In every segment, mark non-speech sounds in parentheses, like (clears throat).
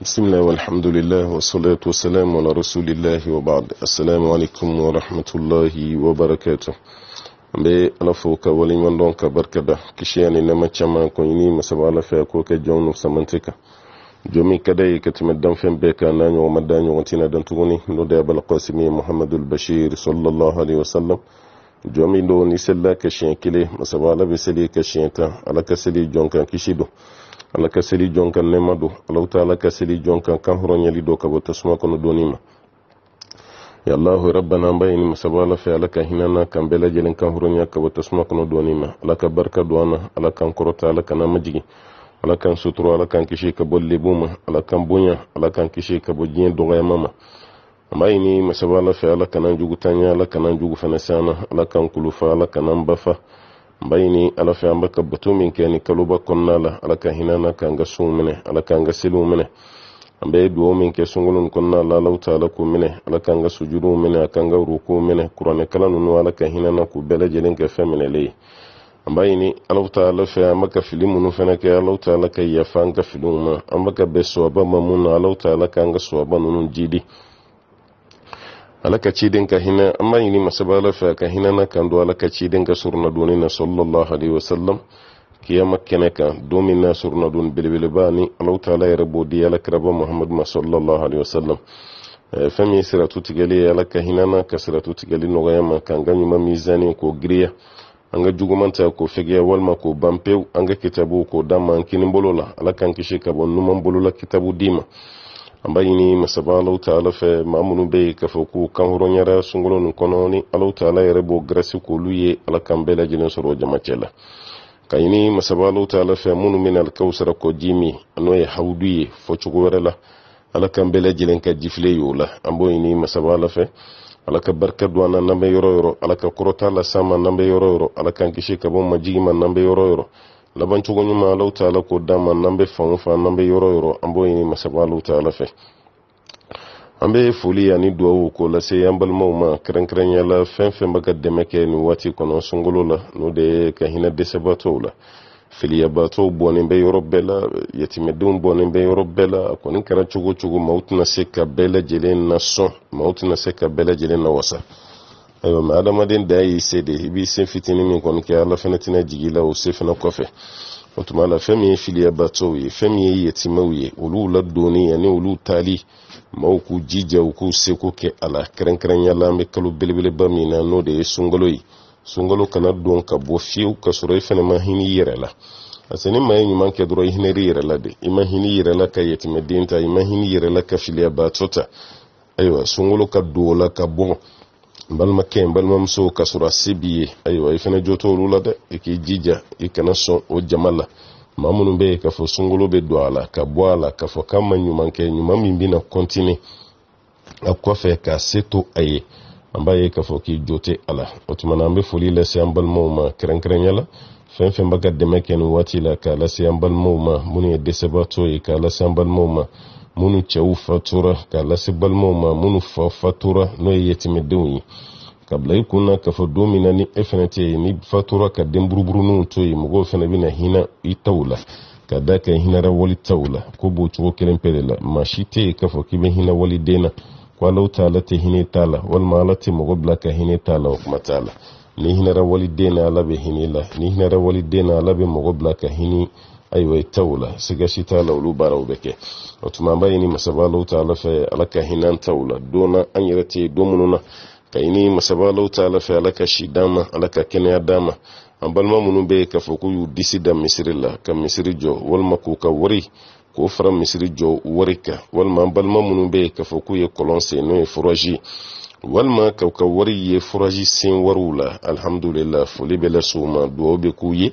بسم الله والحمد لله والصلاة والسلام على رسول الله وبعد السلام عليكم ورحمة الله وبركاته be ala fo ka waliɲuman dɔn ka barikada kisiya ni nɛma caman kɔɲini masaba ala fɛ ko kɛ jɔn nu samante kan jɔn min ka da ye ka tɛmɛ danfɛn bɛɛ kan n'a ɲɔgɔn ma da ɲɔgɔn tina dan tuguni n'o da abalakasimi ye muhamadul bashir sallallahu alaihi wasallam jɔn min do ni selila ka siɲɛ kelen masaba ala bɛ seli ka siɲɛ tan ala ka seli jɔn kan kisi don ala ka seli jɔn kan nɛma don alahu taala ka seli jɔn kan kan hɔrɔnyali don ka bɔ tasuma kɔnɔ donima ma ya allahu rabbana an b'a ɲini masaba ala ala ka hinɛ kan bɛɛ lajɛlen kan hɔrɔnya ka bɔ tasuma kɔnɔ dɔɔni ma ala ka barika do an na ala kan kɔrɔta ala kana majigi ala kan sutura ala kan kisi ka bɔ lebu ma ala kan bonya ala kan kisi ka bɔ diɲɛ dɔgɔyama ma an b'a ɲini masaba ala ala kana jugu tanya ala kana jugu fana sana ala kan kulufa ala kana n bafa bayini ala fe an be kabbato min ke ni kaluba kɔnna la ala ka hinana ka n ka sun minɛ ala ka n ka seliw minɛ an be duwa min kɛ sungolun kɔnna la alaw taala k'u minɛ ala ka n ka sujudu minɛ a ka n ka ruku minɛ kuranɛ kala nunu ala ka hinana k'u bɛlajɛlen kɛ fɛn minɛle ye an b'a ɲini alaw ta ala fɛ an baka fili minnu fɛnɛ kɛ alaw ta ala ka yafa an ka filiw ma an baka bɛ sowaba ma mun na alaw ta ala ka an ka sowaba nunu jidi ala ka ciden ka hinɛ an b'a ɲini masaba ala fɛ a ka hinɛ na kan don ala ka ciden ka suruna doni na sallallahu alaihi wasallam kiyama kɛnɛ kan don min na suruna doni belebeleba ni alahu taala yɛrɛ b'o di ala kiraba muhamadu ma sallallahu alaihi wasallam eh, fɛn min siratu tigɛli ye ala ka hinɛ na ka siratu tigɛli nɔgɔya ma k'an ka ɲuman mizani k'o giriya an ka juguman ta k'o fɛgɛya walima k'o ban pewu an ka kitabu k'o d'an ma an kinibolo la ala k'an kisi ka bɔ numan bolola kitabu d'i ma an b'a ɲini masaba alaw taala fɛ ma minnu be ye k'a fɔ k'u kan hɔrɔnyara sunkalo nin kɔnɔ ni alaw taala yɛrɛ b'o gɛrɛsi k'olu ye ala kan bɛɛ lajɛlen sɔrɔ jamacɛ la ka ɲini masaba alaw taala fɛ minnu bena alikawusara kɔ ji min n'o ye hawudu ye fɔcogo wɛrɛ la ala kan bɛɛ lajɛlen ka jifile y'o la an b'o ɲini masaba ala fɛ ala ka barika don an na n'an bɛ yɔrɔ yɔrɔ ala ka kɔrɔta las'an ma n'an bɛ yɔrɔ yɔrɔ ala k'an kisi ka bɔ majigi ma n'an bɛ yɔrɔ yɔrɔ labancogo ɲuman alaw taala k'o d'an ma n'an bɛ fan o fan n'an bɛ yɔrɔ yɔrɔ an b'o ɲini masaba alaw taala fɛ an bɛ foli ani duwawu k'o lase an balimaw ma kɛrɛnkɛrɛnya la fɛn fɛn bɛ ka dɛmɛ kɛ nin waati kɔnɔ sunkalo la n'o de ye ka hinɛ dɛsɛbaatɔw la filiyabaatɔw bɔnnen bɛ yɔrɔ bɛɛ la yatimɛdenw bɔnnen bɛ yɔrɔ bɛɛ la a kɔni kɛra cogo o cogo maaw tɛna se ka bɛɛ lajɛlen na sɔn maaw tɛna se ka bɛɛ lajɛlen na wasa ayiwa mɛ adamaden da y'i se de i b'i se fitini min kɔni kɛ ala fana tɛna jigi la o se fana kɔfɛ o tuma la fɛn min ye filiyabatow ye fɛn min ye yɛtimaw ye olu ladonni ani olu taali maaw k'u jija u k'u seko kɛ a la kɛrɛnkɛrɛnya la an bɛ kalo belebeleba min na n'o de ye sunkalo ye sunkalo kana don ka bɔ fiyewu ka sɔrɔ i fana ma hin'i yɛrɛ la parce ni maa ye ɲuman kɛ dɔrɔn i hinɛr'i yɛrɛ la de i ma hin'i yɛrɛ la ka yɛtimɛden ta i ma hin'i yɛrɛ la ka filiyabaatɔ ta ayiwa sunkalo ka don o la ka bɔ n balimakɛ n balimamuso ka sɔrɔ a se b'i ye ayiwa i fɛnɛ jo t'olu la dɛ i k'i jija i kana sɔn o jama la ma minnu bɛ yen k'a fɔ sunkalo bɛ don a la ka bɔ a la k'a fɔ k'a ma ɲuman kɛ ɲuman min bɛna kɔntine a kɔfɛ k'a se to a ye an b'a ye k'a fɔ k'i jo tɛ a la o tuma an be foli lase an balimaw ma kɛrɛnkɛrɛnya la fɛn fɛn b'a ka dɛmɛ kɛ nin waati la k'a lase an balimaw ma minnu ye dɛsɛbaatɔ ye k'a lase an balimaw ma munu cɛw fatura k'a lase balimaw ma munu fa fatura n'o ye yɛtimɛdenw ye ka i kun k'a fɔ don min na ni e fɛnɛ tɛ ni fatura ka denburuburuniw to yen mɔgɔw fɛnɛ bɛna hinɛ i taw la ka da ka hinɛra wali taw la ko b'o cogo kelen pe de la maa tɛ yen k'a fɔ k'i bɛ hinɛ waliden na ko alaw t'ala tɛ hinɛ t'a la walima ala tɛ mɔgɔ bila ka hinɛ t'a la o kuma t'a la ni hinɛra waliden na ala bɛ hinɛ la ni hinɛra waliden na ala bɛ mɔgɔ bila ka hinɛ aywa taw la siga si t'a la olu baaraw bɛ kɛ o tuma fɛ ala ka hin'an taw la don na an yɛrɛ tɛ don minnu na ka ɲini masaba alaw taala fɛ ka si y'u disi da ka misiri jɔ walima k'u ka k'o fara misiri jɔ wari kan walima an balima k'a fɔ ye kɔlɔn n'o ye furazi ye ye furazi sen wariw la alihamudulilayi foli bɛ lase u ma k'u ye.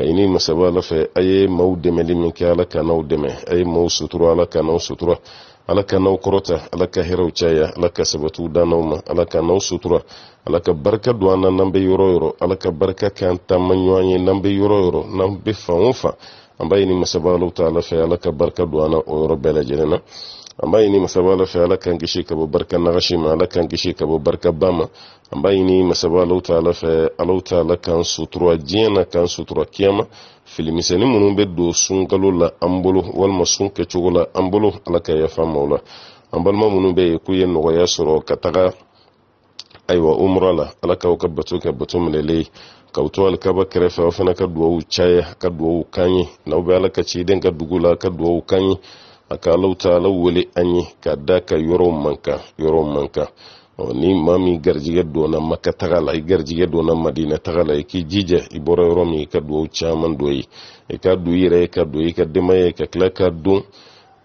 ka i ni masaba ala fɛ a ye maw dɛmɛli min kɛ ala kanaw n'aw dɛmɛ a ye maw sutura ala ka sutura ala ka korota ala ka hɛrɛw caya ala ka sabatiw dannaw ma ala ka sutura ala ka barika don ana na n'an bɛ yɔrɔ yɔrɔ ala ka barika k'an tama ɲɔgɔn ye n'an bɛ yɔrɔ yɔrɔ n'an bɛ fan o fan an b'a ɲini masaba alaw ta ala fɛ ala ka barika don an o yɔrɔ bɛɛ lajɛlen na ambaye ni masabala fɛala kan kisi ka bɔ barika nagasi ma ala kan kisi ka bɔ barika ba ma an b'a ɲini masaba alaw taala fɛ alaw taala kan sutura diɲɛ kan sutura kiyama filimisɛni minnu bɛ don sunkalo la an bolo walima sun kɛcogo la an bolo ala ka yafa maw la an balima minnu bɛ yen umra la ala k'aw ka bato kɛ alikaba kɛrɛfɛ aw fana ka duwawu caya ka duwawu kan ye n'aw bɛ ala ka a ka alahu taala wele an ye ka da ka yɔrɔ man kan yɔrɔ man kan ni ma min garijigɛ donna maka taga la i garijigɛ donna madina taga la i k'i jija i bɔra yɔrɔ min i ka duwaw caaman dɔ ye i ka don i yɛrɛ ye ka don i ka denbaya ye ka kila ka don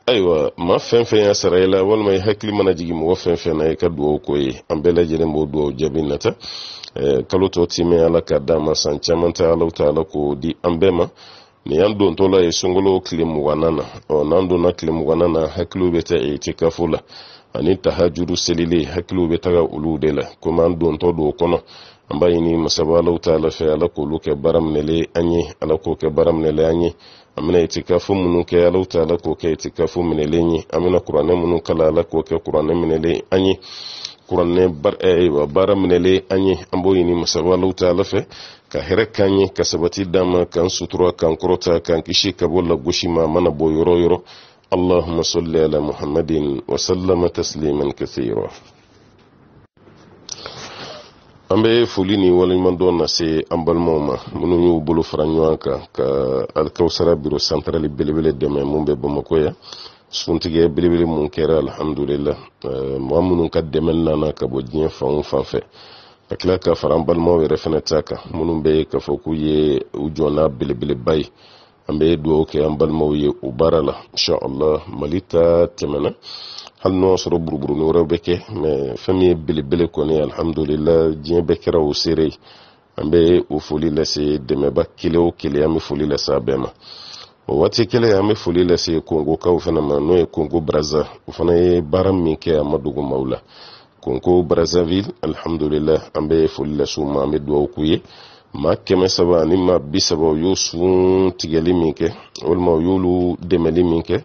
ayiwa ma fɛn fɛn y'a sara i la walima i hakili mana jigi mɔgɔ fɛn fɛn na i ka duwaw ko ye an bɛɛ lajɛlen b'o duwaw jaabi nata e, kalo tɔ timɛ ala ka daa ma san caaman ta alahu taala ko di an bɛɛ ma nin y'an dontɔla ye sunkalo tile mugana na n'an donna tile mugana hakiliw bɛ ta e, itikafo la ani tahajuru selili hakiliw bɛ taga olu de la komi an dontɔ don kɔnɔ an b'a ɲini masaba alaw ta fɛ ala k'olu kɛ baara minɛle an ye ala k'o kɛ baara e e minɛle an ye an bɛna itikafo minnu kɛ alaw ta k'o kɛ itikafo minɛlen ye an bɛna kuranɛ minnu kala ala k'o kɛ kuranɛ minɛlen an ye kuranɛ baara minɛlen an ye an b'o ɲini masaba alaw ta fɛ ka hɛrɛ kan ye ka sabati d'an ma k'an sutura k'an kɔrɔta k'an kisi ka bɔ lagosi mana bɔ yɔrɔ yɔrɔ allahuma salli ala muhammadin wasallama tasliman kathira an bɛ foli ni waleɲumandɔn na se an balimaw ma minnu y'u bolo fara ɲɔgɔn kan ka alikawusara biro santarali belebele dɛmɛ mun bɛ bamako ya suntigɛ belebele mun kɛra alhamdulila mɔgɔ minnu ka dɛmɛ nana ka bɔ diɲɛ fan o fan fɛ ka tila ka fara an balimaw yɛrɛ fɛnɛ ta kan minnu bɛ k'a fɔ k'u ye u jɔnna belebeleba ye an bɛ dugawu kɛ an balimaw ye o baara la allah mali ta tɛmɛna hali n'o y'a sɔrɔ buruburuni wɛrɛw bɛ kɛ mɛ fɛn min ye belebele kɔni alhamdulila diɲɛ bɛɛ kɛra o seere ye an bɛ o foli lase dɛmɛba kelen o kelen an bɛ foli lase a bɛɛ ma o waati kelen an bɛ foli lase kongokaw fana ma n'o ye kongo baraza o fana ye baara min kɛ a ma dogo maaw la konko brazzaville alhamdulilah an bɛ foli lasu ma an bɛ dugawu k'u ye maa kɛmɛ saba ani maa bi saba u y'o sun tigɛli min kɛ walima u y'olu dɛmɛli min kɛ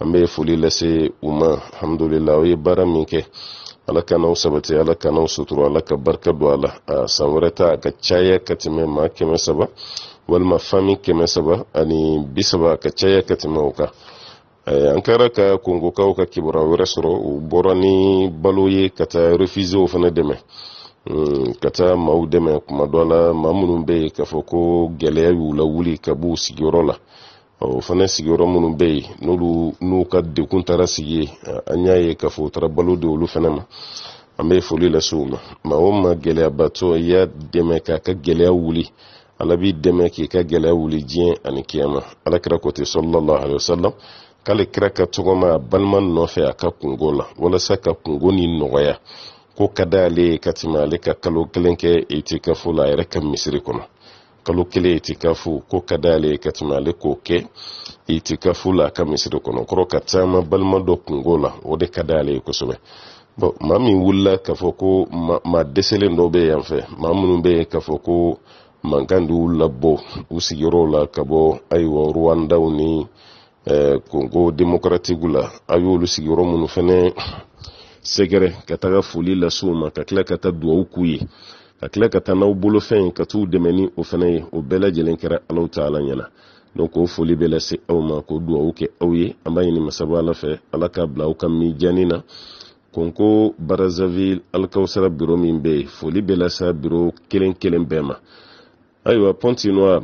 an bɛ foli lase u ma alhamdulilah o ye baara min kɛ ala kan'aw sabati ala kan'aw sutura ala ka barika don a la a san wɛrɛ ta a ka caya ka tɛmɛ maa kɛmɛ saba walima fami kɛmɛ saba ani bi saba a ka caya ka tɛmɛ o kan Eh, an kɛra ka kongokaw ka kibara wɛrɛ sɔrɔ u bɔra ni balo ye ka taa refusew fana dɛmɛ hmm, ka taa maw dɛmɛ kuma dɔ la ma minnu bɛ yen k'a fɔ ko gɛlɛya y'u la wuli ka b'u sigiyɔrɔ la o fana sigiyɔrɔ minnu bɛ yen n'olu n'u ka dekun taara sigi ye an y'a ye k'a fɔ u taara balo di olu fana ma an bɛ foli lase u ma maa o maa gɛlɛyabatɔ i y'a dɛmɛ k'a ka gɛlɛya wuli ala b'i dɛmɛ k'i ka gɛlɛya wuli diɲɛ ani kiyama alakira ko ten sɔlɔlɔ alayi k'ale kira ka tɔgɔma balima nɔfɛ a ka kungo la walasa ka kungo ni nɔgɔya ko ka da ale ye ka tɛmɛ ale ka kalo kelen kɛ etikafo la a yɛrɛ ka misiri kɔnɔ kalo kelen etikafo ko ka da ale ye ka tɛmɛ ale k'o kɛ etikafo la a ka misiri kɔnɔ kɔrɔ ka caman balima dɔ kungo la o de ka da ale ye kosɛbɛ bɔn maa min wulila k'a fɔ ko maa dɛsɛlen dɔ bɛ yan fɛ maa minnu bɛ yen k'a fɔ ko mankan de y'u labɔ u sigiyɔrɔw la ka bɔ ayiwa rwandaw ni kongo eh, demokratiku la a y'olu sigiyɔrɔ minnu fɛnɛ sɛgɛrɛ ka taga foli lase u ma ka tila ka taa duwawu k'u ye ka tila ka taa n'aw bolofɛn ka t'u dɛmɛ ni o fɛnɛ ye o bɛɛ kɛra alaw ta ala ɲɛna donc o foli bɛ lase aw ma k'o duwawu kɛ aw ye an b'a ɲini masaba ala fɛ ala k'a bila aw ka mijanni na konko barazaville alikawusara biro min bɛ yen foli bɛ lase biro kelen kelen bɛɛ ma ayiwa pɔnti noir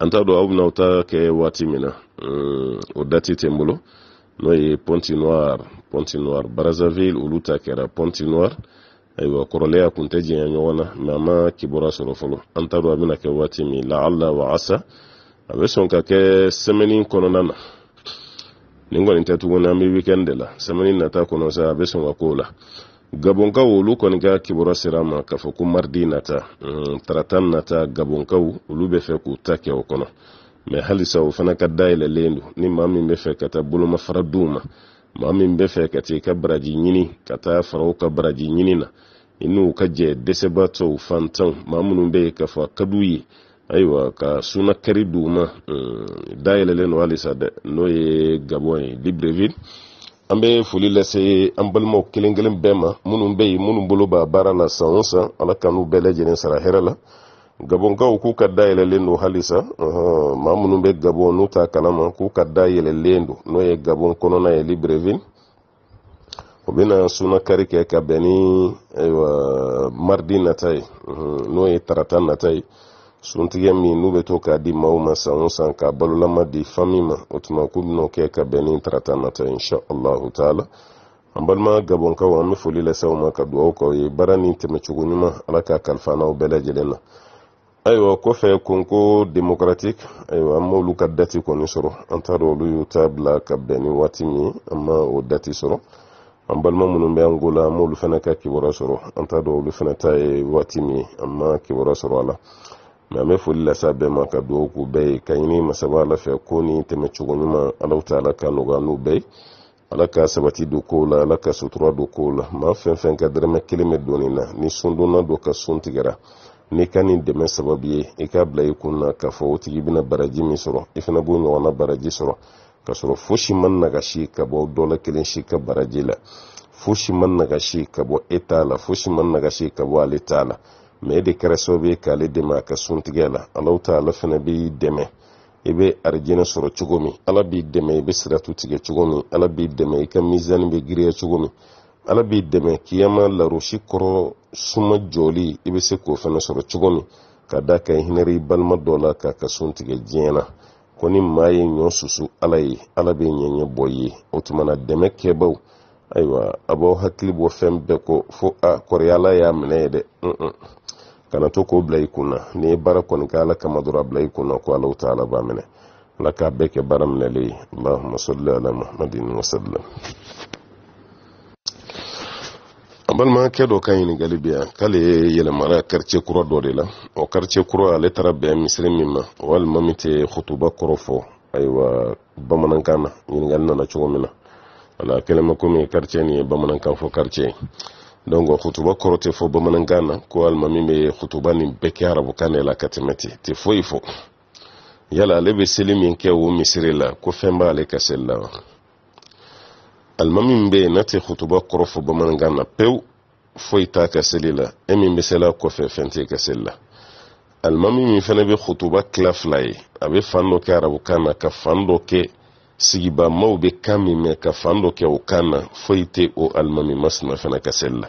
an t'a dɔn aw bɛna ta kɛ waati min na o euh, dati tɛ n bolo n'o ye pontinoir pontinoir brazzaville olu ta kɛra pontinoir ayiwa kɔrɔlenya kun tɛ jɛya ɲɔgɔn na mɛ a ma kibaruya sɔrɔ fɔlɔ an t'a dɔn a bɛna kɛ waati min laala wa asa a bɛ sɔn ka kɛ sɛmɛni kɔnɔna na nin kɔni tɛ tuguni an bɛ weekend de la sɛmɛni nata kɔnɔ sa a bɛ sɔn ka k'o la gabonkaw olu kɔni ka kibaruya sera ma k'a fɔ ko mardi nata mm, tarata nata gabonkaw olu bɛ fɛ k'u ta kɛ o kɔnɔ mɛ halisa o fana ka dayɛlɛlen don ni maa min bɛ fɛ ka taa bolomafara diw ma maa min bɛ fɛ ka taa i ka baraji ɲini ka taa fara u ka baraji ɲini na i n'u ka jɛ dɛsɛbaatɔw fantanw maa minnu bɛ yen k'a fɔ a ka d'u ye ayiwa ka suna kari d'u ma mm, dayɛlɛlen don halisa dɛ n'o ye gabɔn ye libreville an bɛ foli lase an balimaw kelen kelen bɛɛ ma minnu bɛ yen minnu bolo b'a baara la san o san ala ka n'u bɛɛ lajɛlen sara hɛrɛ la gabon gaw ku kadda yelelen do halisa mamunu be gabon nu ta kalama ku kadda yelelen do no ye gabon kɔnɔna ye libreville o bena suna kari kɛ ka bɛ ni ayiwa mardi nata ye no ye tarata nata ye suntigɛ min nu be to ka di maw ma san o san ka balolama di fami ma o tuma ku benao kɛ ka bɛ ni tarata nata insha allahu taala an balima gabonkaw an be foli lasaw ma ka duwaw kaw ye baara ni tɛmɛcogo ɲuman ala ka kalifanaw bɛɛ lajɛlen na ayiwa kɔfɛ konko demokratike ayiwa an m'olu ka dati kɔni sɔrɔ an t'a dɔ olu y'u ta bila ka bɛn ni waati min an ma o dati sɔrɔ an balima minnu bɛ an go an m'olu fana ka kibaruya sɔrɔ an t'a dɔ olu fana ta ye waati min an ma kibaruya sɔrɔ a la mɛ an bɛ foli lase bɛɛ ma ka dugawu k'u bɛɛ ye ka ɲini masaba ala fɛ ko ni tɛmɛcogo ɲuman alaw ta ala ka nɔgɔya n'u bɛɛ ye ala ka sabati don kow la ala ka sutura don kow la maa fɛn fɛn ka dɛrɛmɛ kelen bɛ donni na ni sundonna don ka sun tigɛra n'i ka nin dɛmɛ sababu ye i k'a bila i kun na k'a fɔ o tigi bɛna baraji min sɔrɔ i fana b'o ɲɔgɔnna baraji sɔrɔ k'a sɔrɔ fosi ma nagasi ka bɔ dɔ la kelen si ka baraji la fosi ma nagasi ka bɔ e t'a la fosi ma nagasi ka bɔ ale t'a la mɛ e de kɛra sababu ye k'ale dɛmɛ a ka suntigɛ la alaw ta'ala fana b'i dɛmɛ i bɛ arijinɛ sɔrɔ cogo min ala b'i dɛmɛ i bɛ siratu tigɛ cogo min ala b'i dɛmɛ i ka mizani bɛ girinya cogo min ala b'i dɛmɛ kiyama larosi kɔrɔ suma jɔli i be se k'o fana sɔrɔ cogo min ka da ka hinɛri balima dɔ la k'a ka sun tigɛ diɲɛ ko ni maa ye ɲɔ susu ala ye ala be ɲɛɲɛ bɔ ye o tuma na dɛmɛ kɛbaw ayiwa a b'aw hakili bɔ fɛn bɛɛ kɔ fo a kɔrɔ y'a minɛ ye dɛ kana to k'o bila i kun n'i ye baara kɔni kɛ ala kama dɔrɔn a bila i kun ko alaw ta ala b'a minɛ ala k'a bɛɛ kɛ baara minɛlen ye allahumma salli ala muhammadin wa an balimakɛ dɔ ka ɲiningali be yan k'ale ye yɛlɛmara karice kura dɔ de la o karice kura ale tara bɛn misiri min ma walima min tɛ hutuba kɔrɔ fɔ ayiwa bamanankan na ɲiningali nana cogo min na wala kɛlɛma komi karice nin ye bamanankan fɔ karice ye donc hutuba kɔrɔ tɛ fɔ bamanankan na ko alima min be hutuba nin bɛɛ kɛ arabukan ne la ka tɛmɛ te tɛ foyi fɔ yala ale be seli min kɛ o misiri la ko fɛn b'ale ka seli la wa alima min bɛ yen n'a tɛ kutuba kɔrɔ fɔ bamanankan na pewu foyi t'a ka seli la e min bɛ seli a kɔfɛ fɛn tɛ ka seli la alimami min fana bɛ kutuba tila fila ye a bɛ fan dɔ kɛ arabukan na ka fan dɔ kɛ sigibamaw bɛ kan min mɛn ka fan dɔ kɛ o kan na foyi tɛ o alimami masina fana ka seli la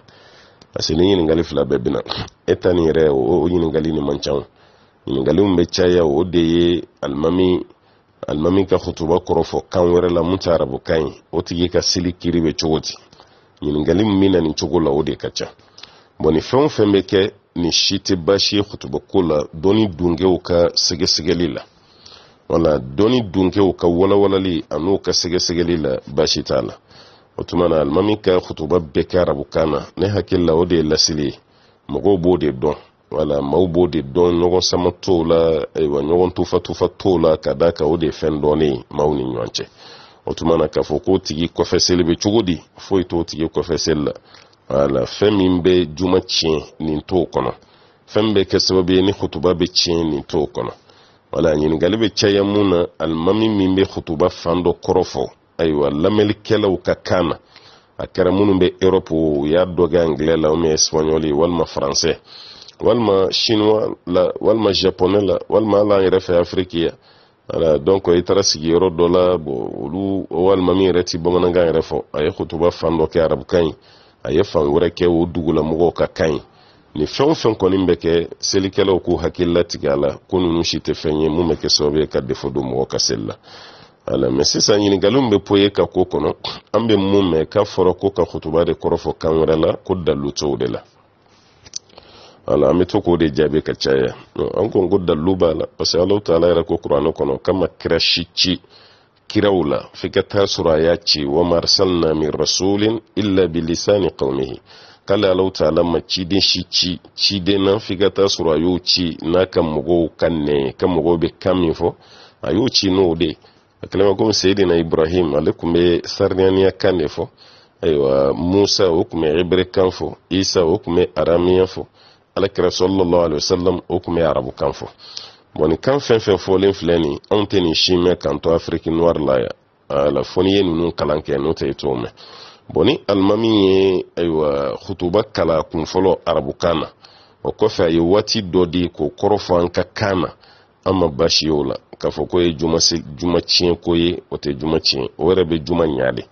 parce que ni ɲininkali fila bɛɛ (clears throat) e ta nin yɛrɛ o ɲininkali nin man ca bɛ caya o de ye alimami alimami ka hutuba kɔrɔ fɔ kan wɛrɛ la mun tɛ arabukan ye o tigi ka seli kiri bɛ cogo di ɲiningali min bɛ na nin cogo la o de ka ca bɔn nin fɛn o fɛn bɛ kɛ nin si tɛ baasi ye hutubako la dɔnni dunkew ka sɛgɛsɛgɛli la wala dɔnni dunkew ka walawalali an'o ka sɛgɛsɛgɛli la baasi t'a la o tuma na alimami ka hutuba bɛɛ kɛ arabukan na ne hakili la o de ye laseli ye mɔgɔw b'o de dɔn wala maw b'o de dɔn ɲɔgɔn sama t'o la ayiwa ɲɔgɔn tufa t'o la ka da kan o de ye fɛn dɔnnen ye ni ɲɔgɔn cɛ o tuma na k'a fɔ k'o tigi kɔfɛseli bɛ cogo di foyi t'o tigi kɔfɛseli la wala fɛn min bɛ juma tiɲɛ nin t'o kɔnɔ fɛn min bɛ kɛ sababu ye ni kutuba bɛ tiɲɛ nin t'o kɔnɔ wala ɲininkali bɛ caya mun na alimami min bɛ kutuba fan dɔ kɔrɔ fɔ ayiwa lamɛnnikɛlaw ka kan na a kɛra minnu bɛ erɔpu u y'a dɔ kɛ angilɛ la ou bien espagnol walima faransɛ walma chinois la walima japonais la walma hali an yɛrɛ fɛ afiriki ya wala donc i taara sigiyɔrɔ dɔ la bon olu walima min yɛrɛ ti bamanankan yɛrɛ fɔ a ye kutuba fan dɔ kɛ arabukan ye a ye fan wɛrɛ kɛ o dugulamɔgɔw ka kan ye nin fɛn o fɛn kɔni bɛ kɛ selikɛlaw k'u hakililatigɛ a la ko ninnu si tɛ fɛn ye mun bɛ kɛ sababu ye ka defo don mɔgɔ ka seli la ala mɛ sisan ɲininkali bɛ poye ka ko kɔnɔ an bɛ mun mɛn k'a fɔra ko ka kutuba de kɔrɔfɔ kan wɛrɛ la ko dalilu t'o de la ala an bɛ to k'o de jaabi ka caya an kon ko dalilu b'a la parce que ta ala yɛrɛ ko kuranɛ kɔnɔ kama kira si ci kiraw la fi ka taa sɔrɔ a y'a ci wama arsalna min rasulin illa bi bilisani qawmihi k'ale ta ala ma ciden si ci ciden na fi ka taa sɔrɔ a y'o ci n'a ka mɔgɔw ka nɛɛ ka mɔgɔw be kan min fɔ a y'o ci n'o de a kɛlen komi seyidina ibrahim ale tun be sariyaniya kan de fɔ ayiwa musa o tun bɛ fɔ isa o tun bɛ aramiya fɔ alakira sallallahu alaihi wasallam o tun bɛ arabu kan fɔ bon nin kan fɛn fɛn fɔlen filɛ nin anw tɛ nin si mɛn k'an to afiriki noir la ala fo n'i ye ninnu kalan kɛ n'o tɛ i t'o mɛn bon ni alimami ye ayiwa kutuba kala kun fɔlɔ arabukan na o kɔfɛ a ye waati dɔ di k'o kɔrɔ fɔ an ka kan na an ma baasi ye o la k'a fɔ ko ye juma tiɲɛ ko ye o tɛ juma tiɲɛ o yɛrɛ bɛ juma ɲa de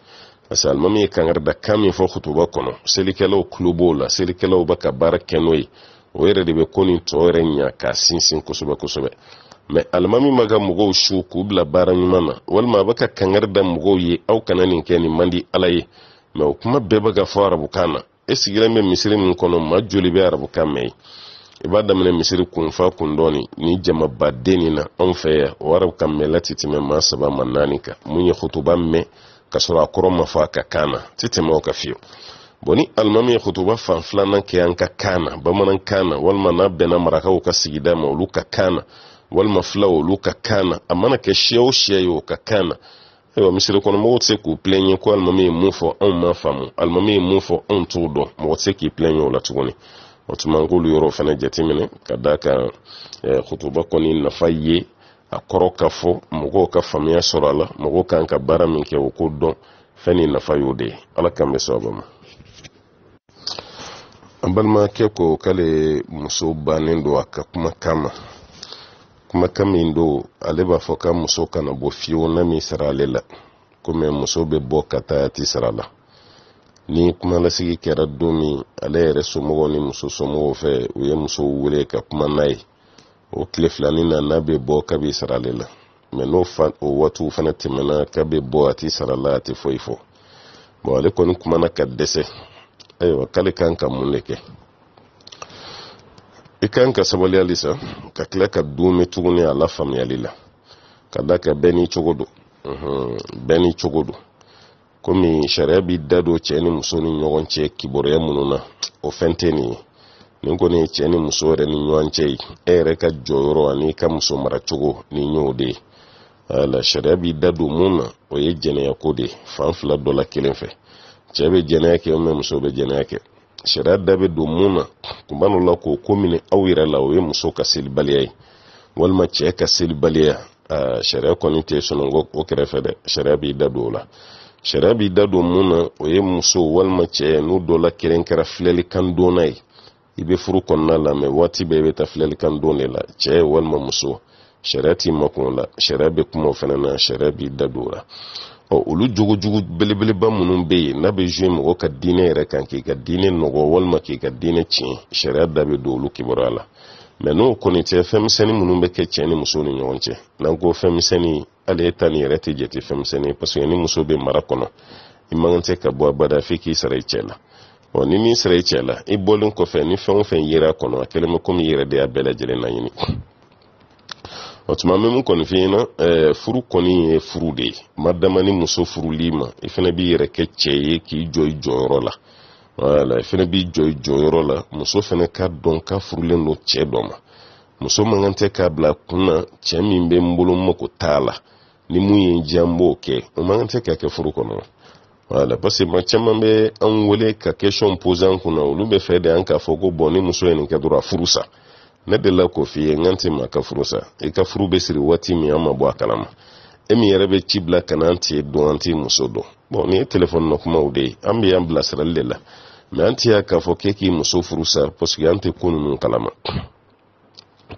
parce que alima min ye kangarida kan min fɔ kutuba kɔnɔ selikɛlaw tulo b'o la selikɛlaw bɛ ka baara kɛ n'o ye de bɛ ko nin tɔ k'a sinsin kosɛbɛ kosɛbɛ mɛ alimami ma ka mɔgɔw su k'u bila baara ɲuman na walima da mɔgɔw ye aw kana nin kɛ nin man kuma bɛɛ bɛ ka fɔ arabukan na misiri min kɔnɔ ma joli bɛ arabukan mɛn ye i b'a daminɛ kun dɔɔni ni jamabaden nin na anw fɛ yan o arabukan mɛnla ti tɛmɛ maa saba ka sɔrɔ a kɔrɔ ma fɔ a ka kan na ti tɛmɛ o kan fiyewu bon ni alimami ye kutuba fan filanan kɛ an ka kan na bamanankan na walima n'a bɛnna marakaw ka sigida ma olu ka kan na walima filaw olu ka kan na a mana kɛ siya o siya ye o ka kan na ayiwa misiri kɔnɔ mɔgɔw tɛ se k'u pilɛn ye ko alimami ye mun fɔ anw ma faamu alimami ye mun fɔ anw t'o dɔn mɔgɔ tɛ se k'i pilɛn ye o la tuguni o tuma an k'olu yɔrɔw fana jateminɛ ka d'a kan kutuba kɔni nafa ye a kɔrɔ ka fɔ mɔgɔw ka faamuya sɔrɔ a la mɔgɔw kan ka baara min kɛ o ko dɔn fɛn ni nafa y'o de ye ala kan bɛ sababa ma an balimakɛ ko k'ale muso bannen don a ka kumakan ma kumakan min do ale b'a fɔ ka muso kana bɔ fiyewu na min sara ale la komi muso bɛ bɔ ka taa ti sara la ni kumalasigi kɛra don min ale yɛrɛ somɔgɔw ni muso somɔgɔw fɛ u ye musow wele ka kuma n'a ye o tile filani na n'a bɛ bɔ kabi sarali la mɛ n'o o waatiw fana tɛmɛna k'a bɛ bɔ a ti sara la a tɛ foyi fɔ bɔn ale kɔni kumana ka dɛsɛ ayiwa k'ale kan ka mun de kɛ i kan ka sabali halisa ka tila ka don tuguni a la faamuyali la ka da ka bɛɛ n'i cogo don bɛɛ n'i cogo don komi sariya b'i da don cɛ ni muso ni ɲɔgɔn cɛ kibaruya minnu na o fɛn tɛ nin ye nin kɔni ye cɛɛ ni muso yɛrɛ ni ɲɔgɔn cɛ ye e yɛrɛ ka jɔyɔrɔ ani ka muso maracogo ni y'o de ala sariya b'i da don mun na o ye jɛnɛya ko de fan fila dɔ la kelen fɛ cɛɛ bɛ jɛnɛya kɛ mɛ muso bɛ jɛnɛya kɛ sariya da bɛ don mun na tuma dɔ la k'o ko aw yɛrɛ la o ye muso ka selibaliya ye walima cɛɛ ka selibaliya ah, sariya kɔni tɛ sɔnɔgɔ o kɛrɛfɛ dɛ sariya b'i da don o la sariya b'i da don mun na o ye muso walima cɛ n'u dɔ la kelen kɛra filɛlikan donna ye i be furu kɔnɔna la mɛ waati bɛɛ i bɛ ta filɛlikan don de la cɛɛ walima muso sariya t'i makun la sariya bɛ kuma o fana na sariya b'i da don la ɔ olu jogojugu belebeleba minnu bɛ yen n'a bɛ zuwe mɔgɔ ka diinɛ yɛrɛ kan k'i ka diinɛ nɔgɔ walima k'i ka diinɛ tiɲɛ sariya da bɛ don olu kibaruya la mɛ n'o kɔni tɛ fɛnmisɛnnin minnu bɛ kɛ cɛ ni muso ni ɲɔgɔn cɛ n'an ko fɛnmisɛnnin hali ta nin yɛrɛ tɛ jate fɛnmisɛnnin ye ni muso bɛ mara kɔnɔ i man kan tɛ ka bɔ abada f'i k'i sara i cɛ la bon ni min sera i cɛ la i bɔlen kɔfɛ ni fɛn o fɛn yera kɔnɔ a kɛlen bɛ komi i yɛrɛ de y'a bɛɛ lajɛlen laɲini o tuma mɛ mun kɔni fiɲɛna furu kɔni ye furu de ye madama ni muso furuli ma i fana b'i yɛrɛ kɛ cɛ ye k'i jɔ i jɔyɔrɔ la wala i fana b'i jɔ i jɔyɔrɔ la muso fana ka dɔn ka furulen don cɛ dɔ ma muso man kan tɛ k'a bila kunna cɛ min bɛ n bolo mako t'a la ni mun ye n diya n b'o kɛ o man kan tɛ k'a kɛ furu kɔnɔ wa. wala parce que ma caman be an wele ka question pose an kunna olu bɛ fɛ de an k'a fɔ ko muso ye nin kɛ dɔrɔn ne delila k'o f'i ye n ka furu sa ka furu bɛ siri waati min an ma bɔ e min yɛrɛ bɛ ci bila ka na muso dɔn bɔn nin ye telefɔni na kumaw de ye an bɛ yan bilasirali de y'a k'a fɔ k'i muso furu parce que an tɛ kalama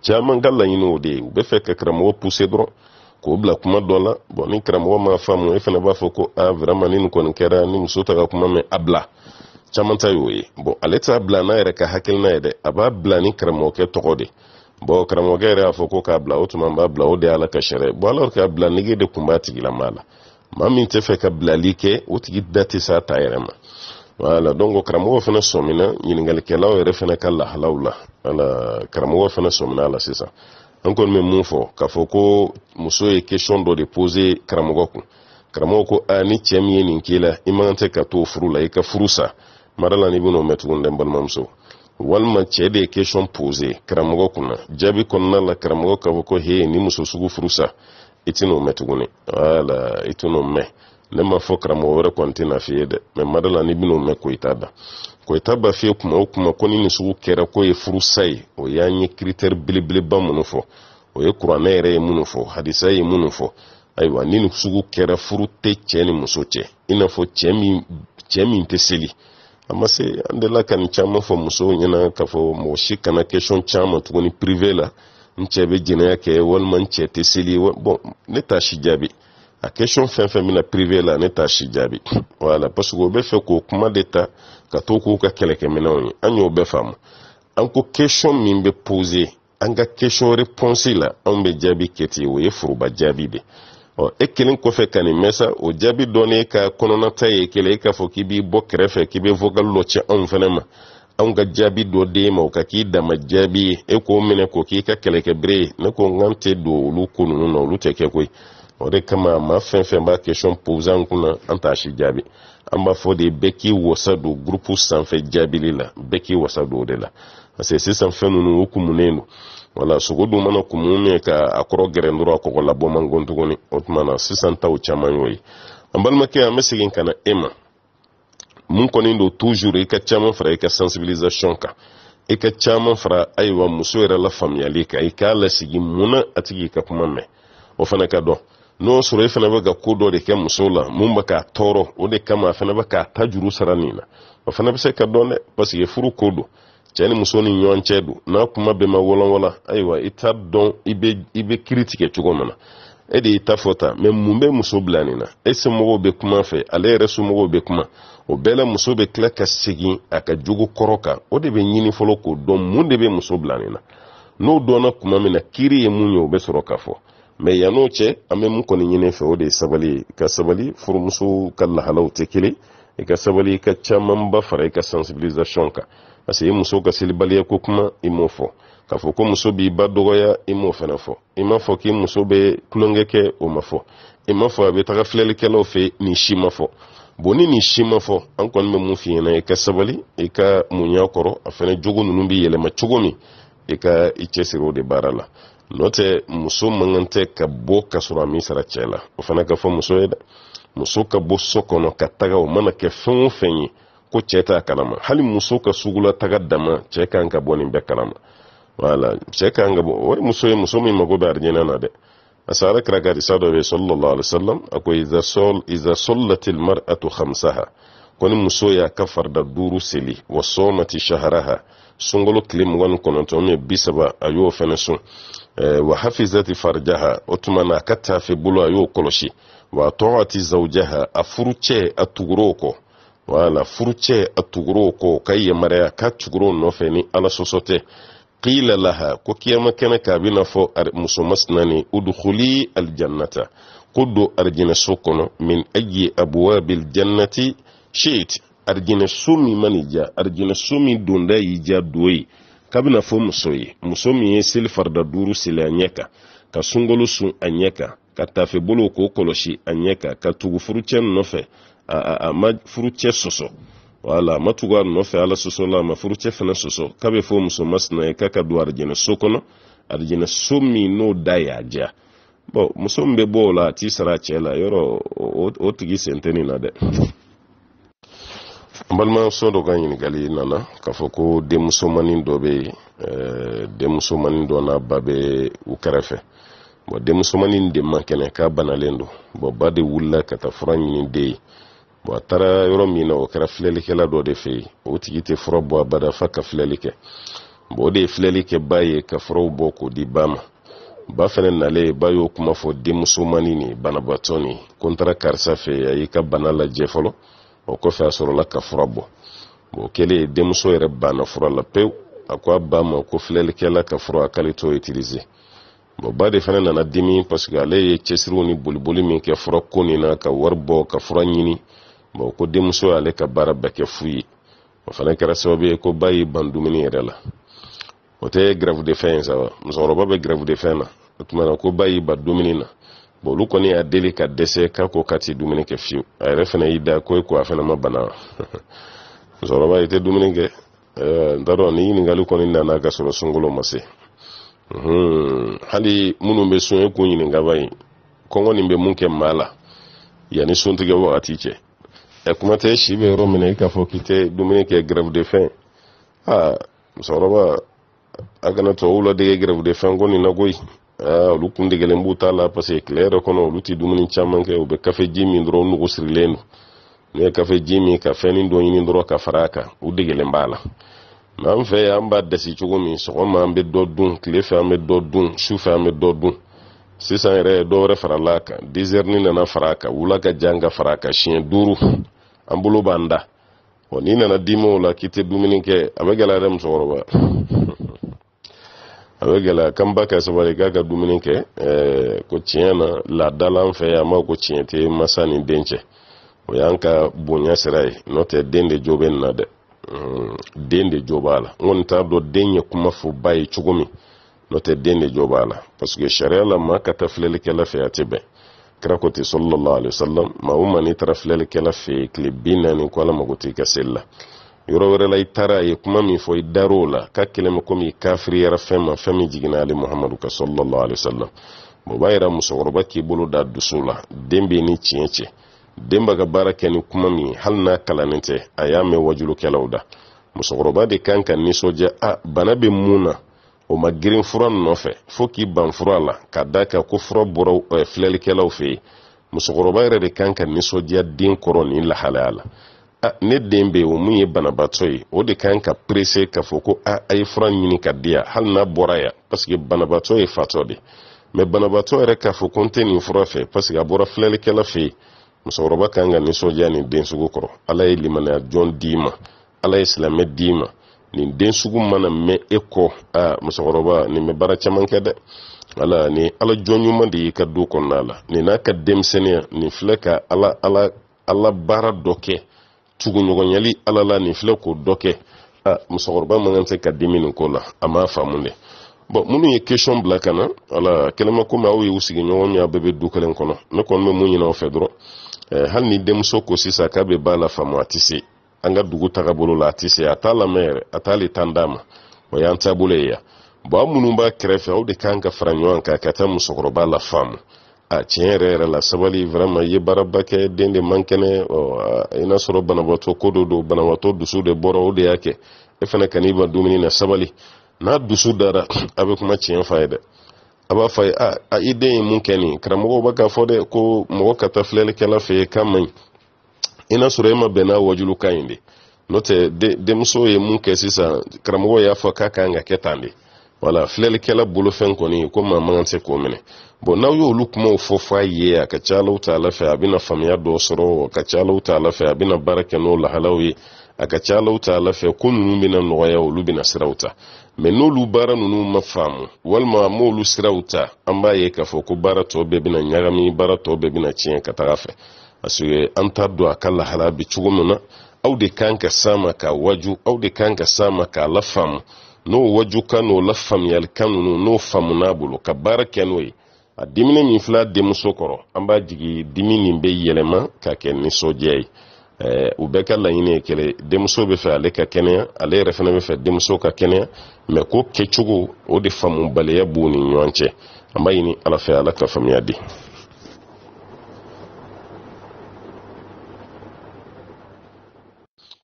caman ka laɲini o de ye ka karamɔgɔ puse dɔrɔn k'o bila kuma dɔ la bɔn ni karamɔgɔ m'a faamu e fana b'a fɔ ko a vraiment nin kɔni kɛra ni muso ta kuma mɛn a bila caman ta y'o ye bɔn ale t'a bila n'a yɛrɛ ka hakilina ye dɛ a b'a bila ni karamɔgɔkɛ tɔgɔ de bɔn karamɔgɔkɛ yɛrɛ y'a fɔ ko k'a bila o tuma n b'a bila o de y'a la ka sariya bɔn alors k'a bila nege de tun b'a tigilamaa la maa min tɛ fɛ ka bilali kɛ o tigi da tɛ s'a ta yɛrɛ ma wala donc karamɔgɔ fana sɔmina ɲiningalikɛlaw yɛrɛ fana ka lahalaw la wala karamɔgɔ fana sɔmina a la sisan an kɔni bɛ mun fɔ k'a fɔ ko muso ye question dɔ de pose karamɔgɔ kun karamɔgɔ ko a ni cɛ min ye nin k'i la i man tɛ ka t'o furu la i ka furu sa mara la n'i bɛn'o mɛn tuguni dɛ n balimamuso walima cɛ de ye question pose karamɔgɔ kunna jaabi kɔnɔna la karamɔgɔ k'a fɔ ko he ni muso sugu furu sa i tɛn'o mɛn tuguni wala i tɛn'o mɛn ne m'a fɔ karamɔgɔ wɛrɛ kɔni tɛna f'i ye dɛ mɛ madala n'i ben'o mɛn koyita da koyita b'a f'i ye kuma o kuma ko ni nin sugu kɛra ko ye furusa ye o y'an ye kiritɛri belebeleba minnu fɔ o ye kuranɛ yɛrɛ ye minnu fɔ hadisa ye minnu fɔ ayiwa ni nin sugu kɛra furu tɛ cɛɛ ni muso cɛ i n'a fɔ cɛɛ min cɛɛ min tɛ seli a ma se an delila ka nin caaman fɔ musow ɲɛna k'a fɔ mɔgɔ si kana kɛsɔn caaman tuguni pirive la n cɛɛ be jɛnɛya kɛ walima n cɛɛ tɛ seli bɔn ne t'a si jaabi a question fɛn fɛn bɛna privé la ne t'a si jaabi wala parce o bɛ fɛ k'o kuma de ta ka to k'u ka kɛlɛkɛminɛw ye an y'o bɛɛ faamu an ko question min bɛ pose an ka question réponse la anw bɛ jaabi kɛ o ye foroba jaabi de ɔ e kelen kɔfɛ ka nin mɛn o jaabi dɔɔnin ka kɔnɔnata ye kelen e k'a fɔ k'i b'i bɔ kɛrɛfɛ k'i bɛ vocal dɔ cɛ anw fana ma anw ka jaabi dɔ d'e ma o ka k'i dama jaabi ye e k'o minɛ k'o k'i ka kɛlɛkɛbere ye ne ko n k'an tɛ don olu ko ninnu na olu tɛ kɛ koyi o de kama ma fɛn fɛn b'a question pose an kunna an t'a si jaabi an b'a fɔ de bɛɛ k'i wasa don groupe sanfɛ jaabili la bɛɛ k'i wasa don o de la parce sisan fɛn ninnu u kumunen don wala sogo dun mana kumu min ka a kɔrɔ gɛrɛn dɔrɔn a kɔgɔ labɔ man gɔn tuguni o tuma sisan taw caman y'o ye an balimakɛ an bɛ segin ka e ma mun kɔni don toujours i ka caman fara i ka sensibilisation kan i ka caman fara ayiwa muso yɛrɛ la faamuyali kan i k'a lasigi mun a tigi ka kuma mɛn o fana ka dɔn n'o sɔrɔ e fana bɛ ka ko dɔ de kɛ muso la mun bɛ k'a tɔɔrɔ o de kama a fana bɛ k'a ta juru sara nin na o fana bɛ se ka dɔn dɛ paseke furu ko don cɛ ni muso ni ɲɔgɔn cɛ don n'a kuma bɛɛ ma walawala ayiwa i t'a dɔn i bɛ i bɛ kiri tigɛ cogo min na e de y'i ta fɔ tan mɛ mun bɛ muso bila nin na e somɔgɔw bɛ kuma fɛ ale yɛrɛ somɔgɔw bɛ kuma o bɛɛ la muso bɛ tila ka segin a ka jogo kɔrɔ kan o de bɛ ɲini fɔlɔ k'o dɔn mun de bɛ muso bila nin na n'o dɔnna kuma min na kiiri ye mun ye o bɛ sɔrɔ ka fɔ mɛ yan'o cɛ an bɛ mun kɔni ɲini fɛ o de ye sabali ye ka sabali furumuso ka lahalaw tɛ kelen i ka sabali i ka camanba fara i ka sensibilisation kan parce i muso ka selibaliya ko kuma i m'o fɔ k'a fɔ ko muso b'i ba dɔgɔya i m'o fana fɔ i m'a fɔ k'i muso bɛ tulonkɛ kɛ o ma fɔ i m'a fɔ a bɛ taga filɛlikɛlaw fɛ nin si ma fɔ bon ni nin si ma fɔ an kɔni bɛ mun f'i i ka sabali i ka muɲa kɔrɔ a fana jogo nunu bɛ yɛlɛma cogo min i ka i cɛsiri de baara la n'o muso man kan tɛ ka bɔ ka sɔrɔ a min sara cɛ la o fana ka fɔ muso ye dɛ muso ka bɔ so kɔnɔ ka taga o mana kɛ fɛn o fɛn ye ko cɛɛ t'a kalama hali muso ka sugulataga dama cɛɛ kan ka bɔ nin bɛɛ kalama wala cɛɛ kan ka bɔ o ye muso ye muso min mago bɛ arijɛnɛ na dɛ asa ala kira ka hadisa dɔ be sallallahu alaihi wasallam a ko iza sollat almar'atu khamsaha ko ni muso y'a ka farida duuru seli wa somati shaharaha sunkalo tile muga ni kɔnɔntɔn mɛ bi saba a y'o fɛnɛ sun Eh, wa hafizati farjaha o tuma na ka tafe bolo a y'o kɔlɔsi wa tɔɔti zawjaha a furucɛ a tugur'o kɔ wala furucɛ a tugur'o kɔ ka yamariya ka cuguro nɔfɛ ni ala sɔsɔ tɛ qila laha ko kiyama kɛnɛ ka a fɔ muso masinani udkhuli aljannata ko don arijinɛso kɔnɔ min ayi abwabi aljannati sheit arijinɛso min mani ja arijinɛso min donda y'i ja do ye k'a bɛna fɔ muso ye muso min ye selifarida duuru seli a ɲɛ kan ka sungolo sun a ɲɛ kan ka tafe bolo k'o kɔlɔsi a ɲɛ kan ka tugu furucɛ nɔfɛ a a a ma furucɛ sɔsɔ wala ma tugu a nɔfɛ ala sɔsɔ a ma furucɛ fana sɔsɔ k'a bɛ fɔ muso masina ye k'a ka don arijɛnɛ kɔnɔ arijɛnɛ so min n'o da y'a diya bɔn muso min bɛ bɔ o la a t'i sara a cɛ la yɔrɔ o tigi sen na dɛ n balimaso dɔ ka ɲiningali nana k'a fɔ ko denmusomanin dɔ be yen denmusomanin dɔ n'a ba be u kɛrɛfɛ bɔn denmusomanin de man kɛnɛ k'a banalen do bɔn ba de wulila ka taa fura ɲini den ye bɔn a taara yɔrɔ min na o kɛra filɛlikɛla dɔ de fɛ yen o tigi tɛ fura bɔ abada fa ka filɛli kɛ bɔn o de ye filɛli kɛ ba ye ka furaw bɔ k'o di ba ma ba fɛnɛ nale ba y'o kuma fɔ denmusomani ni banabaatɔ ni ko n taara karisa fɛ a y'i ka bana lajɛ fɔlɔ o kɔfɛ a sɔrɔla ka fura bɔ o kɛlen denmuso yɛrɛ banna fura la pewu a ko a ba ma ko filɛlikɛla ka fura k'ale t'o utilize bon ba de fana nana dimi paseke ale ye cɛsiriw ni boliboli min kɛ fura ko nin na ka wari bɔ ka fura ɲini bon ko denmuso y'ale ka baara bɛɛ kɛ fu ye o fana kɛra sababu ye ko ba y'i ban dumuni yɛrɛ la o tɛ grève ye sa wa musokɔrɔba bɛ grève na o tuma na ko ba y'i ban dumuni na bon olu kɔni y'a deli ka dɛsɛ k'a ko k'a ti dumuni kɛ fiyewu a yɛrɛ fana y'i da ko e ko a fana ma bana (laughs) musokɔrɔba i tɛ dumuni kɛ n t'a dɔn ni ɲininkali kɔni nana ka sɔrɔ sunkalo ma se hali minnu bɛ sun e kun ɲininka ba in kɔngɔ nin bɛ mun kɛ maa la yanni suntigɛ wagati cɛ ɛ kuma tɛ si bɛ yɔrɔ min na i k'a fɔ k'i tɛ dumuni kɛ grève de faim aa musokɔrɔba a kana tubabuw ladege grève de faim ko nin na koyi. Ah, olu kun degelen b'u t'a la parce que tile yɛrɛ kɔnɔ olu tɛ dumuni caman kɛ u bɛ kafe ji min dɔrɔn nugu sirilen don n'u ye kafe ji min ka fɛnni dɔ ɲini dɔrɔn ka fara a kan u degelen b'a la mɛ an fɛ an b'a dasi cogo min sɔgɔma an bɛ dɔ dun tile fɛ an bɛ dɔ dun su fɛ an bɛ dɔ dun sisan yɛrɛ dɔ wɛrɛ farala a kan dezɛrini nana fara a kan wula ka jan ka fara a kan siɲɛ duuru an bolo b'an da ɔ n'i nana dimi o la k'i tɛ dumuni kɛ a bɛ gɛlɛya dɛ musokɔrɔba a bɛ gɛlɛya kanba ka sabali k'a ka dumuni kɛ eh, ko la an fɛ yan an b'a ko tiɲɛ tɛ masa ni den cɛ o y'an ka bonya sira ye n'o tɛ den de jo bɛ nin na dɛ mm, den de jo b'a la n kɔni t'a dɔn den ye kuma fɔ ba ye cogo min n'o la parce que sariya la maa ka yɔrɔ wɛrɛ la i taara a ye kuma min fɔ i dar'o la k'a kɛlen bɛ komi i kafiriyara fɛn ma fɛn min jiginna ale muhamadu ka sɔlɔlɔ alayi salam o b'a yira musokɔrɔba k'i bolo da dusu la den bɛ ni tiɲɛ cɛ den b'a ka baara kɛ ni kuma min ye hali n'a kalannen tɛ a y'a mɛn wajulukɛlaw da musokɔrɔba de kan ka nisɔndiya a bana bɛ mun na o ma girin fura nɔfɛ fo k'i ban fura la ka da kan ko fura bɔra filɛlikɛlaw fɛ yen musokɔrɔba yɛrɛ de kan ka nisɔndiya den kɔrɔ nin lahalaya la ne den be o mun ye banabatɔ ye o de kan ka prese k'a fɔ ko a a ye fura ɲini ka diya hali n'a bɔra ya parseke banabatɔ ye fatɔ de ma banabatɔ yɛrɛ k'a fɔ ko n tɛ nin fura fɛ parseke a bɔra filɛlikɛla fɛ ye musokɔrɔba kan ka ninsɔdiya nin densugu kɔrɔ ala ye limaniya jɔn dii ma ala ye silamɛ dii ma nin densugu mana mɛn e kɔ a musokɔrɔba nin bɛ baara caman kɛ dɛ wala ni ala jɔnɲuman de y'i ka du kɔnɔna la nin n'a ka denmisɛniya nin filɛ ka ala ala ala baara dɔ kɛ tuguɲɔgɔnyali ala la nin filɛ k'o dɔ kɛ musokɔrɔba man kan tɛ ka dimi nin ko la a m'a faamu dɛ bɔn minnu ye question bila ka na wala kɛlɛma komi aw y'u sigi ɲɔgɔn min a bɛɛ bɛ du kelen kɔnɔ ne kɔni bɛ mun ɲini fɛ dɔrɔn hali ni denmuso ko sisan k'a bɛ ba la faamu a tɛ se an ka dugu taga bolo la a tɛ se a t'a lamɛn yɛrɛ a t'ale tan d'a ma o y'an taabolo ye yan bɔn aw minnu b'a kɛrɛfɛ aw de kan ka fara ɲɔgɔn kan ka taa musokɔrɔba la faamu a tiɲɛ yɛrɛ yɛrɛ la sabali vraiment i ye baaraba kɛ den de man kɛnɛ i n'a sɔrɔ banabaatɔ ko do don banabaatɔ dusu de bɔra o de y'a kɛ e fana kan'i ban dumuni na sabali n'a dusu dara a bɛ kuma tiɲɛ f'a ye dɛ a b'a fɔ ye a i den ye mun kɛ nin karamɔgɔw bɛ k'a fɔ dɛ ko mɔgɔ ka taa filɛlikɛla fɛ yen k'a man ɲi i n'a sɔrɔ e ma bɛn n'a wajulu kan ɲi de n'o tɛ denmuso ye mun kɛ sisan karamɔgɔ y'a fɔ k'a kan ka kɛ tan de wala filɛlikɛla bolofɛn kɔni ko maa man tɛ k'o minɛ bon n'aw y'olu kumaw fɔ fɔ a ye a ka ca alaw ta fɛ a bɛna faamuya dɔ sɔrɔ a ka ca alaw ta fɛ a bɛna baara kɛ n'o lahalaw ye a ka ca alaw ta fɛ ko ninnu bɛna nɔgɔya olu bɛna siraw ta mɛ n'olu baara ninnu ma faamu walima m'olu siraw ta an b'a ye k'a fɔ ko baara tɔ bɛɛ bɛna ɲagami baara tɔ bɛɛ bɛna tiɲɛ ka taga fɛ parce an t'a dɔn a ka lahala bɛ cogo min na aw de kan ka s'a k'a waju aw de kan ka s'a k'a lafaamu n'o wajuka n'o la famiyal kan n'o faamu n'a bolo ka baara kɛ n'o ye a dimine min filɛ a denmuso kɔrɔ an b'a jigi dimi nin bɛ yɛlɛma ka kɛ nisɔndiya ye ɛɛ eh, u bɛɛ ka laɲini ye kelen denmuso bɛ fɛ ale ka kɛnɛya ale yɛrɛ fana bɛ fɛ denmuso ka kɛnɛya mɛ ko kɛcogo o de faamubaliya b'u ni ɲɔgɔn cɛ an b'a ɲini ala fɛ ala ka faamuya di